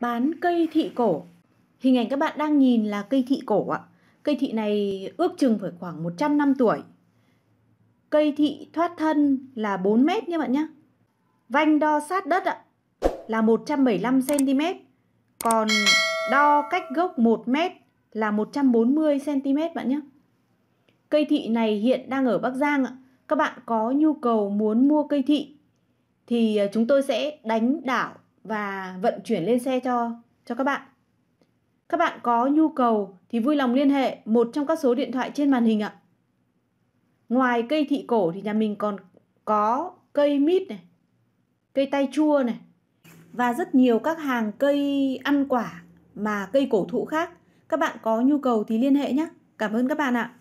bán cây thị cổ. Hình ảnh các bạn đang nhìn là cây thị cổ ạ. Cây thị này ước chừng phải khoảng 100 năm tuổi. Cây thị thoát thân là 4 mét nha bạn nhé. Vanh đo sát đất ạ là 175 cm, còn đo cách gốc 1 mét là 140 cm bạn nhé. Cây thị này hiện đang ở Bắc Giang ạ. Các bạn có nhu cầu muốn mua cây thị thì à, chúng tôi sẽ đánh đảo và vận chuyển lên xe cho cho các bạn. Các bạn có nhu cầu thì vui lòng liên hệ một trong các số điện thoại trên màn hình ạ. Ngoài cây thị cổ thì nhà mình còn có cây mít này, cây tay chua này và rất nhiều các hàng cây ăn quả mà cây cổ thụ khác. Các bạn có nhu cầu thì liên hệ nhé. Cảm ơn các bạn ạ.